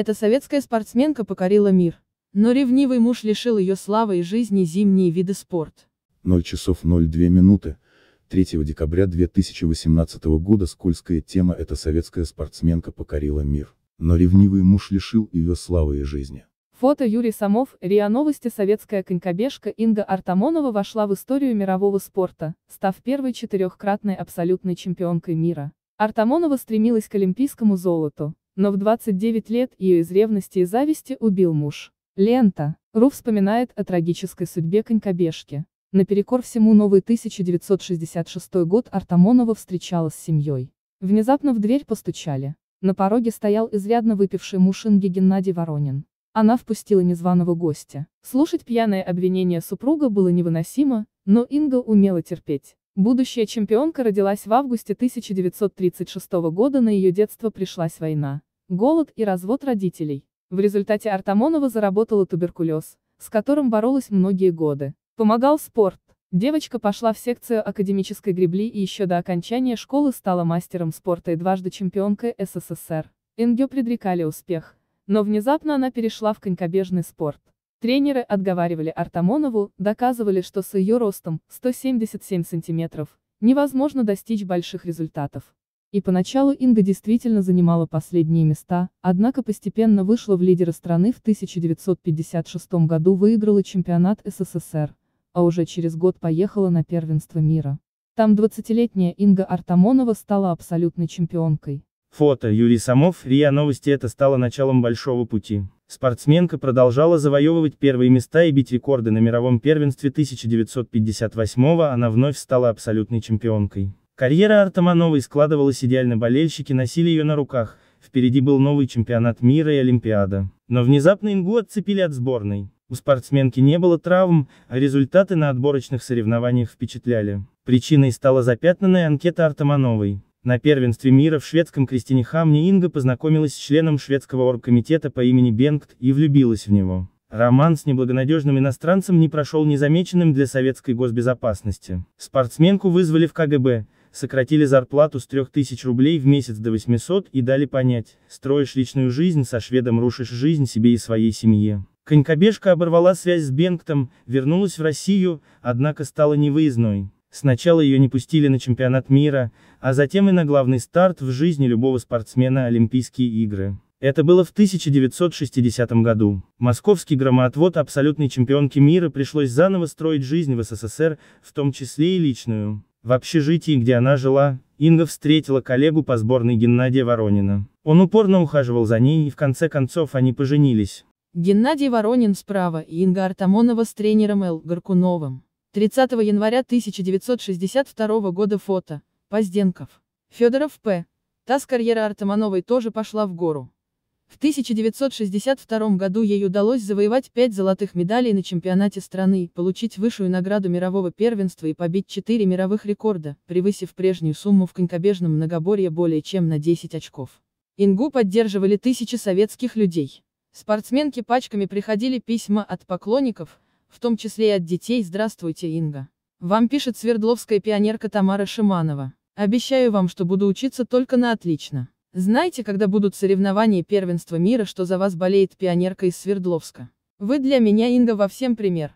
Эта советская спортсменка покорила мир. Но ревнивый муж лишил ее славы и жизни зимние виды спорт. 0 часов 02 минуты. 3 декабря 2018 года скользкая тема эта советская спортсменка покорила мир. Но ревнивый муж лишил ее славы и жизни. Фото Юрий Самов, РИА Новости Советская конькобежка Инга Артамонова вошла в историю мирового спорта, став первой четырехкратной абсолютной чемпионкой мира. Артамонова стремилась к олимпийскому золоту, но в 29 лет ее из ревности и зависти убил муж. Лента. Ру вспоминает о трагической судьбе конькобежки. Наперекор всему новый 1966 год Артамонова встречалась с семьей. Внезапно в дверь постучали. На пороге стоял изрядно выпивший муж Инги Геннадий Воронин. Она впустила незваного гостя. Слушать пьяное обвинение супруга было невыносимо, но Инга умела терпеть. Будущая чемпионка родилась в августе 1936 года, на ее детство пришлась война голод и развод родителей. В результате Артамонова заработала туберкулез, с которым боролась многие годы. Помогал спорт. Девочка пошла в секцию академической гребли и еще до окончания школы стала мастером спорта и дважды чемпионкой СССР. Ингё предрекали успех, но внезапно она перешла в конькобежный спорт. Тренеры отговаривали Артамонову, доказывали, что с ее ростом, 177 сантиметров, невозможно достичь больших результатов. И поначалу Инга действительно занимала последние места, однако постепенно вышла в лидеры страны в 1956 году выиграла чемпионат СССР, а уже через год поехала на первенство мира. Там 20-летняя Инга Артамонова стала абсолютной чемпионкой. Фото Юрий Самов, РИА Новости это стало началом большого пути. Спортсменка продолжала завоевывать первые места и бить рекорды на мировом первенстве 1958 она вновь стала абсолютной чемпионкой. Карьера Артамановой складывалась идеально болельщики носили ее на руках, впереди был новый чемпионат мира и Олимпиада. Но внезапно Ингу отцепили от сборной. У спортсменки не было травм, а результаты на отборочных соревнованиях впечатляли. Причиной стала запятнанная анкета Артамановой. На первенстве мира в шведском Кристинихамне Инга познакомилась с членом шведского оргкомитета по имени Бенгт и влюбилась в него. Роман с неблагонадежным иностранцем не прошел незамеченным для советской госбезопасности. Спортсменку вызвали в КГБ, сократили зарплату с 3000 рублей в месяц до 800 и дали понять, строишь личную жизнь со шведом рушишь жизнь себе и своей семье. Конькобежка оборвала связь с Бенгтом, вернулась в Россию, однако стала невыездной. Сначала ее не пустили на чемпионат мира, а затем и на главный старт в жизни любого спортсмена Олимпийские игры. Это было в 1960 году. Московский громоотвод абсолютной чемпионки мира пришлось заново строить жизнь в СССР, в том числе и личную. В общежитии, где она жила, Инга встретила коллегу по сборной Геннадия Воронина. Он упорно ухаживал за ней и в конце концов они поженились. Геннадий Воронин справа и Инга Артамонова с тренером Л. Горкуновым. 30 января 1962 года фото. Позденков. Федоров П. Та с карьера Артамоновой тоже пошла в гору. В 1962 году ей удалось завоевать 5 золотых медалей на чемпионате страны, получить высшую награду мирового первенства и побить 4 мировых рекорда, превысив прежнюю сумму в конькобежном многоборье более чем на 10 очков. Ингу поддерживали тысячи советских людей. Спортсменке пачками приходили письма от поклонников, в том числе и от детей «Здравствуйте, Инга». Вам пишет свердловская пионерка Тамара Шиманова. Обещаю вам, что буду учиться только на отлично. Знаете, когда будут соревнования первенства мира, что за вас болеет пионерка из Свердловска? Вы для меня, Инга, во всем пример.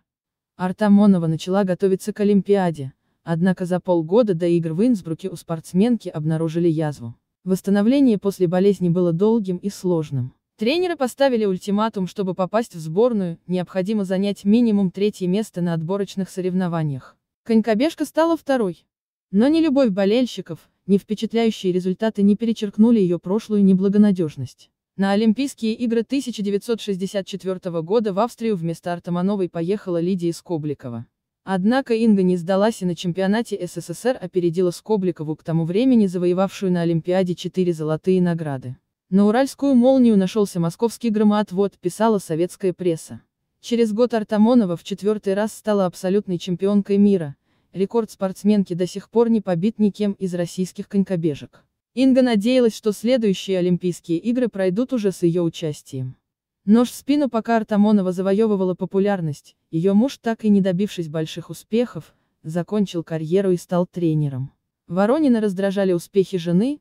Артамонова начала готовиться к Олимпиаде, однако за полгода до игр в Инсбруке у спортсменки обнаружили язву. Восстановление после болезни было долгим и сложным. Тренеры поставили ультиматум, чтобы попасть в сборную, необходимо занять минимум третье место на отборочных соревнованиях. Конькобежка стала второй. Но не любовь болельщиков, ни впечатляющие результаты не перечеркнули ее прошлую неблагонадежность. На Олимпийские игры 1964 года в Австрию вместо Артамановой поехала Лидия Скобликова. Однако Инга не сдалась и на чемпионате СССР опередила Скобликову к тому времени завоевавшую на Олимпиаде четыре золотые награды. На уральскую молнию нашелся московский громоотвод, писала советская пресса. Через год Артамонова в четвертый раз стала абсолютной чемпионкой мира, рекорд спортсменки до сих пор не побит никем из российских конькобежек. Инга надеялась, что следующие Олимпийские игры пройдут уже с ее участием. Нож в спину пока Артамонова завоевывала популярность, ее муж, так и не добившись больших успехов, закончил карьеру и стал тренером. Воронина раздражали успехи жены,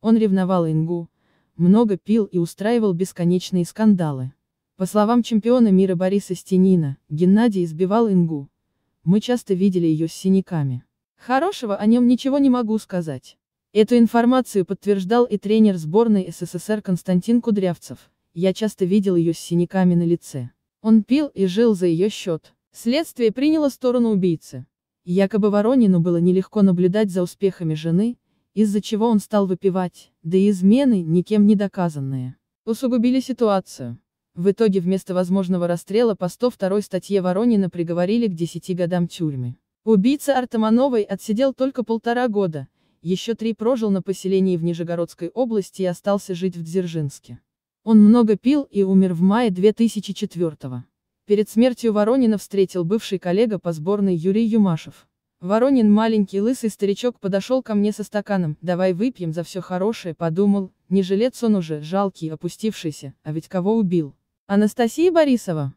он ревновал Ингу, много пил и устраивал бесконечные скандалы. По словам чемпиона мира Бориса Стенина, Геннадий избивал Ингу, мы часто видели ее с синяками. Хорошего о нем ничего не могу сказать. Эту информацию подтверждал и тренер сборной СССР Константин Кудрявцев. Я часто видел ее с синяками на лице. Он пил и жил за ее счет. Следствие приняло сторону убийцы. Якобы Воронину было нелегко наблюдать за успехами жены, из-за чего он стал выпивать, да и измены, никем не доказанные, усугубили ситуацию. В итоге вместо возможного расстрела по 102 статье Воронина приговорили к 10 годам тюрьмы. Убийца Артамановой отсидел только полтора года, еще три прожил на поселении в Нижегородской области и остался жить в Дзержинске. Он много пил и умер в мае 2004 -го. Перед смертью Воронина встретил бывший коллега по сборной Юрий Юмашев. Воронин, маленький лысый старичок, подошел ко мне со стаканом, давай выпьем за все хорошее, подумал, не жилец он уже, жалкий, опустившийся, а ведь кого убил. Анастасия Борисова